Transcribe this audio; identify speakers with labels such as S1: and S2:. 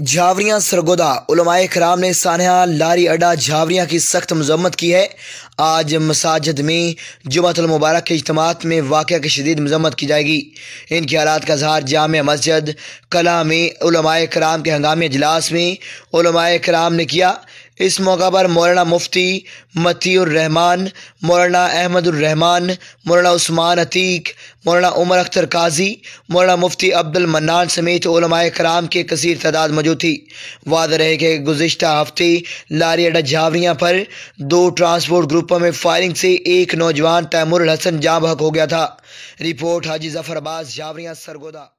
S1: झावरियाँ सरगोदा उलमाए कराम ने सानहा लारी अड्डा झावरिया की सख्त मजम्मत की है आज मसाजद में जुमतलमबारक के अजतमात में वाक़ की शदीद मजम्मत की जाएगी इनके हालात का जहार जाम मस्जिद कला में उलमाए कराम के हंगामी अजलास में कराम ने किया इस मौका पर मौलाना मुफ्ती मतीउररहमान मौलाना अहमदुररहमान मौलाना उस्मान अतीक मौलाना उमर अख्तर काजी मौलाना मुफ्ती अब्दुल मन्नान समेत कराम के कसीर तादाद मौजूद थी वाद रहे कि गुज्त हफ्ते लारी अड्डा झावरियाँ पर दो ट्रांसपोर्ट ग्रुपों में फायरिंग से एक नौजवान तैमुर हसन जाँ हो गया था रिपोर्ट हाजी जफर अब्बास झावरियाँ सरगोदा